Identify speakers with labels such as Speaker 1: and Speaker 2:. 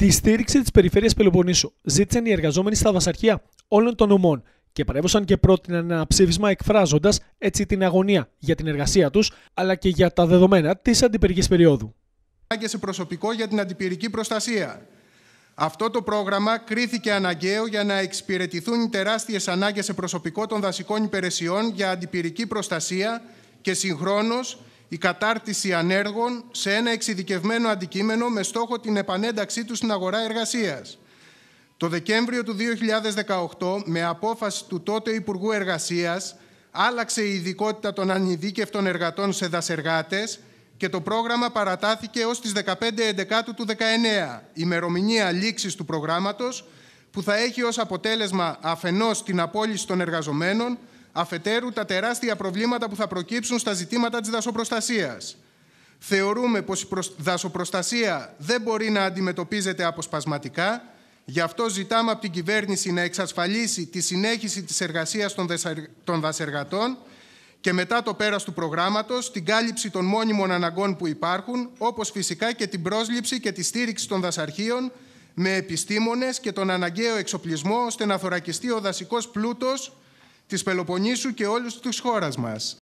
Speaker 1: Τη στήριξη της περιφέρειας Πελοποννήσου ζήτησαν οι εργαζόμενοι στα δασαρχεία όλων των ομών και παρέβωσαν και πρότειναν ένα ψήφισμα εκφράζοντας έτσι την αγωνία για την εργασία τους αλλά και για τα δεδομένα της αντιπυρικής περίοδου.
Speaker 2: Και σε προσωπικό για την αντιπυρική προστασία. Αυτό το πρόγραμμα κρίθηκε αναγκαίο για να εξυπηρετηθούν οι τεράστιες ανάγκες σε προσωπικό των δασικών υπηρεσιών για αντιπυρική προστασία και συγχρόνως η κατάρτιση ανέργων σε ένα εξειδικευμένο αντικείμενο με στόχο την επανένταξή τους στην αγορά εργασίας. Το Δεκέμβριο του 2018, με απόφαση του τότε Υπουργού Εργασίας, άλλαξε η ειδικότητα των ανειδίκευτων εργατών σε δασεργάτες και το πρόγραμμα παρατάθηκε ως τις 15 Εντεκάτου του 2019, ημερομηνία λήξης του προγράμματος, που θα έχει ως αποτέλεσμα αφενός την απόλυση των εργαζομένων, Αφετέρου, τα τεράστια προβλήματα που θα προκύψουν στα ζητήματα της δασοπροστασίας. Θεωρούμε πως η δασοπροστασία δεν μπορεί να αντιμετωπίζεται αποσπασματικά, γι' αυτό ζητάμε από την κυβέρνηση να εξασφαλίσει τη συνέχιση της εργασίας των δασεργατών και μετά το πέρας του προγράμματος την κάλυψη των μόνιμων αναγκών που υπάρχουν, όπως φυσικά και την πρόσληψη και τη στήριξη των δασαρχείων με επιστήμονες και τον αναγκαίο εξοπλισμό ώστε να θωρακιστεί ο δασικός πλούτος της Πελοποννήσου και όλους τους χώρας μας.